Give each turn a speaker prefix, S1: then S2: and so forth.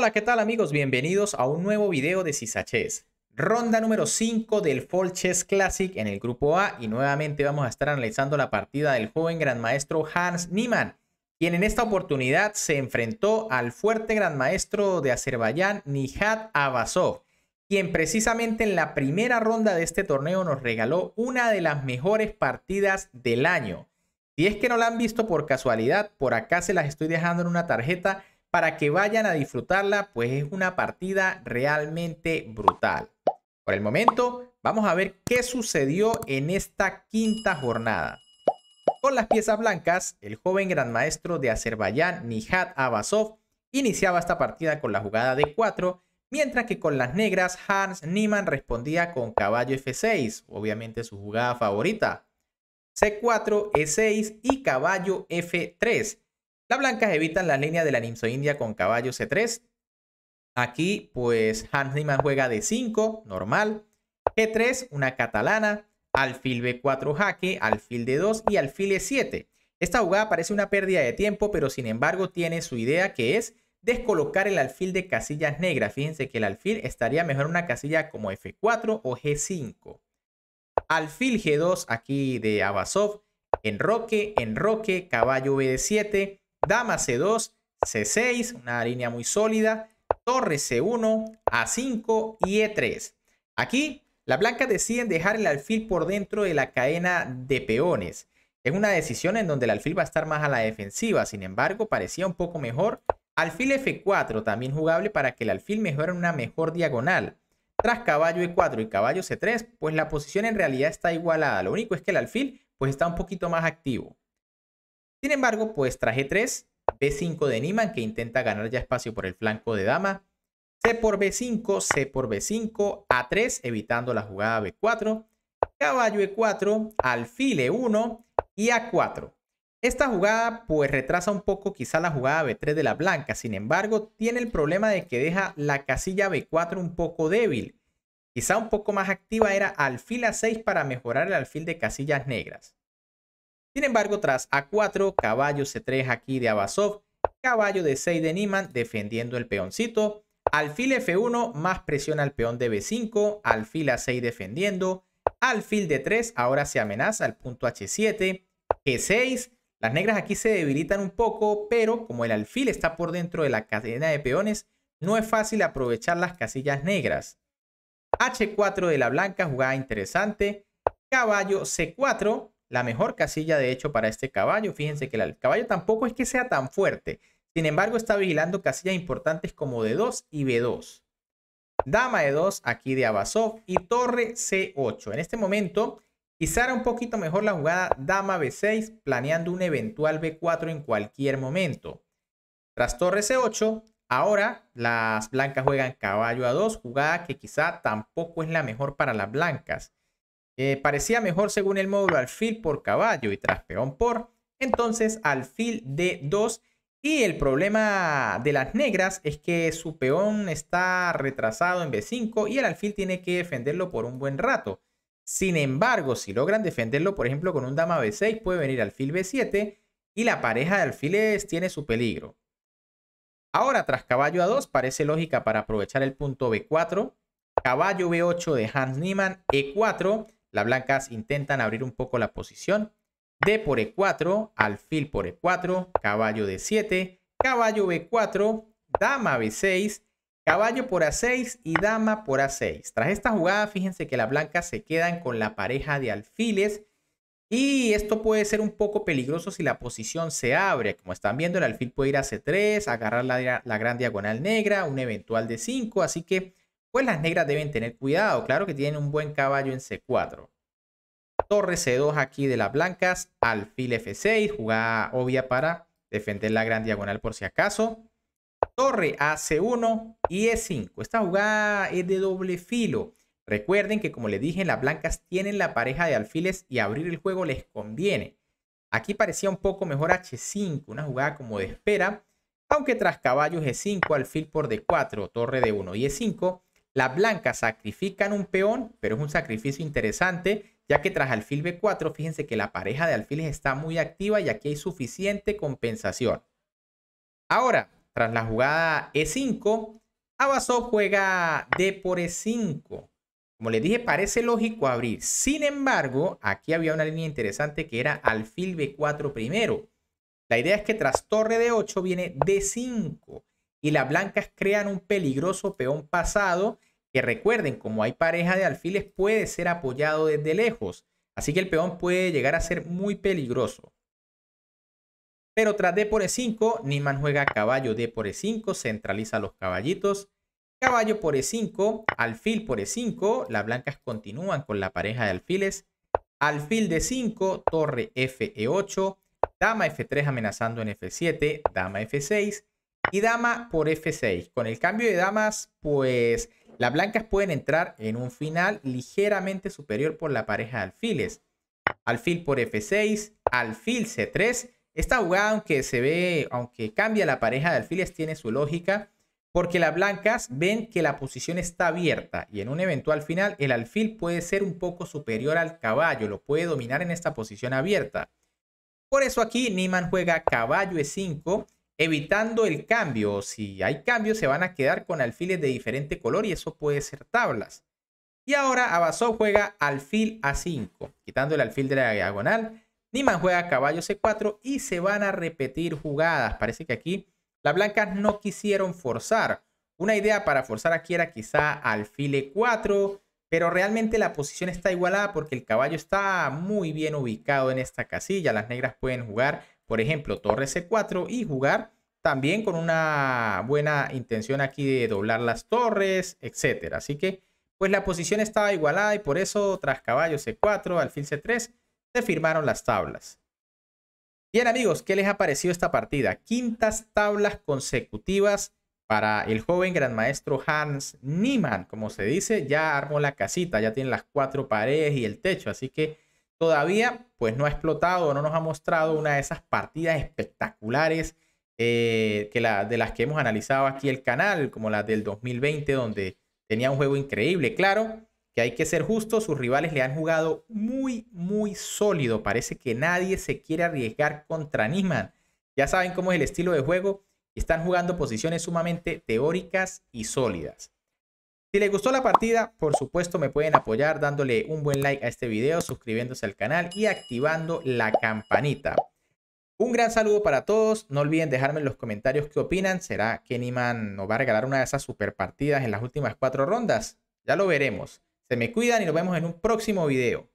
S1: Hola, ¿qué tal amigos? Bienvenidos a un nuevo video de Chess, Ronda número 5 del Fall Chess Classic en el grupo A y nuevamente vamos a estar analizando la partida del joven gran maestro Hans Niemann, quien en esta oportunidad se enfrentó al fuerte gran maestro de Azerbaiyán Nihat Abasov, quien precisamente en la primera ronda de este torneo nos regaló una de las mejores partidas del año. Si es que no la han visto por casualidad, por acá se las estoy dejando en una tarjeta para que vayan a disfrutarla, pues es una partida realmente brutal. Por el momento, vamos a ver qué sucedió en esta quinta jornada. Con las piezas blancas, el joven gran maestro de Azerbaiyán, Nihat Abasov, iniciaba esta partida con la jugada de 4, mientras que con las negras, Hans Niemann respondía con caballo F6, obviamente su jugada favorita. C4, E6 y caballo F3, las blancas evitan las líneas de la India con caballo C3. Aquí, pues, Hans Niemann juega d 5 normal. G3, una catalana. Alfil B4 jaque, alfil D2 y alfil E7. Esta jugada parece una pérdida de tiempo, pero sin embargo tiene su idea que es descolocar el alfil de casillas negras. Fíjense que el alfil estaría mejor en una casilla como F4 o G5. Alfil G2 aquí de Abasov, enroque, enroque, caballo B7, dama C2, C6, una línea muy sólida, torre C1, A5 y E3. Aquí las blancas deciden dejar el alfil por dentro de la cadena de peones. Es una decisión en donde el alfil va a estar más a la defensiva, sin embargo parecía un poco mejor. Alfil F4 también jugable para que el alfil mejore una mejor diagonal. Tras caballo E4 y caballo C3, pues la posición en realidad está igualada. Lo único es que el alfil pues está un poquito más activo. Sin embargo, pues traje 3, B5 de Niman que intenta ganar ya espacio por el flanco de dama, C por B5, C por B5, A3 evitando la jugada B4, caballo E4, alfil E1 y A4. Esta jugada pues retrasa un poco quizá la jugada B3 de la blanca, sin embargo tiene el problema de que deja la casilla B4 un poco débil. Quizá un poco más activa era alfil A6 para mejorar el alfil de casillas negras. Sin embargo, tras A4, caballo C3 aquí de Abasov, caballo de 6 de Niman defendiendo el peoncito, alfil F1 más presión al peón de B5, alfil A6 defendiendo, alfil D3 ahora se amenaza al punto H7, G6, las negras aquí se debilitan un poco, pero como el alfil está por dentro de la cadena de peones, no es fácil aprovechar las casillas negras. H4 de la blanca, jugada interesante, caballo C4, la mejor casilla de hecho para este caballo. Fíjense que el caballo tampoco es que sea tan fuerte. Sin embargo, está vigilando casillas importantes como D2 y B2. Dama E2 aquí de Abasov y torre C8. En este momento, quizá era un poquito mejor la jugada dama B6, planeando un eventual B4 en cualquier momento. Tras torre C8, ahora las blancas juegan caballo A2, jugada que quizá tampoco es la mejor para las blancas. Eh, parecía mejor según el módulo alfil por caballo y tras peón por. Entonces alfil D2. Y el problema de las negras es que su peón está retrasado en B5 y el alfil tiene que defenderlo por un buen rato. Sin embargo, si logran defenderlo, por ejemplo, con un dama B6, puede venir alfil B7 y la pareja de alfiles tiene su peligro. Ahora, tras caballo A2, parece lógica para aprovechar el punto B4. Caballo B8 de Hans Niemann, E4 las blancas intentan abrir un poco la posición. D por E4, alfil por E4, caballo D7, caballo B4, dama B6, caballo por A6 y dama por A6. Tras esta jugada, fíjense que las blancas se quedan con la pareja de alfiles. Y esto puede ser un poco peligroso si la posición se abre. Como están viendo, el alfil puede ir a C3, agarrar la, gran diagonal negra, un eventual de 5 Así que pues las negras deben tener cuidado. Claro que tienen un buen caballo en C4. Torre C2 aquí de las blancas. Alfil F6. Jugada obvia para defender la gran diagonal por si acaso. Torre a 1 y E5. Esta jugada es de doble filo. Recuerden que como les dije, las blancas tienen la pareja de alfiles y abrir el juego les conviene. Aquí parecía un poco mejor H5, una jugada como de espera. Aunque tras caballo E5, alfil por D4, torre D1 y E5, las blancas sacrifican un peón, pero es un sacrificio interesante, ya que tras alfil B4, fíjense que la pareja de alfiles está muy activa y aquí hay suficiente compensación. Ahora, tras la jugada E5, Abasov juega D por E5. Como les dije, parece lógico abrir. Sin embargo, aquí había una línea interesante que era alfil B4 primero. La idea es que tras torre D8 viene D5 y las blancas crean un peligroso peón pasado que recuerden, como hay pareja de alfiles, puede ser apoyado desde lejos. Así que el peón puede llegar a ser muy peligroso. Pero tras D por E5, Niman juega caballo D por E5, centraliza los caballitos. Caballo por E5, alfil por E5, las blancas continúan con la pareja de alfiles. Alfil D5, torre F E8, dama F3 amenazando en F7, dama F6, y dama por F6. Con el cambio de damas, pues las blancas pueden entrar en un final ligeramente superior por la pareja de alfiles. Alfil por F6, alfil C3. Esta jugada, aunque se ve, aunque cambia la pareja de alfiles, tiene su lógica. Porque las blancas ven que la posición está abierta y en un eventual final el alfil puede ser un poco superior al caballo, lo puede dominar en esta posición abierta. Por eso aquí Niman juega caballo E5 evitando el cambio. Si hay cambio se van a quedar con alfiles de diferente color y eso puede ser tablas. Y ahora Abasov juega alfil A5, quitando el alfil de la diagonal. Niman juega caballo C4 y se van a repetir jugadas. Parece que aquí las blancas no quisieron forzar. Una idea para forzar aquí era quizá alfil E4, pero realmente la posición está igualada porque el caballo está muy bien ubicado en esta casilla. Las negras pueden jugar por ejemplo, torre C4 y jugar también con una buena intención aquí de doblar las torres, etcétera. Así que, pues la posición estaba igualada y por eso tras caballo C4, alfil C3, se firmaron las tablas. Bien amigos, ¿qué les ha parecido esta partida? Quintas tablas consecutivas para el joven gran maestro Hans Niemann, como se dice, ya armó la casita, ya tiene las cuatro paredes y el techo, así que todavía pues no ha explotado, no nos ha mostrado una de esas partidas espectaculares eh, que de las que hemos analizado aquí el canal, como la del 2020, donde tenía un juego increíble. Claro que hay que ser justo, sus rivales le han jugado muy, muy sólido. Parece que nadie se quiere arriesgar contra Nisman. Ya saben cómo es el estilo de juego están jugando posiciones sumamente teóricas y sólidas. Si les gustó la partida, por supuesto me pueden apoyar dándole un buen like a este video, suscribiéndose al canal y activando la campanita. Un gran saludo para todos, no olviden dejarme en los comentarios qué opinan, ¿será que Niman nos va a regalar una de esas super partidas en las últimas cuatro rondas? Ya lo veremos. Se me cuidan y nos vemos en un próximo video.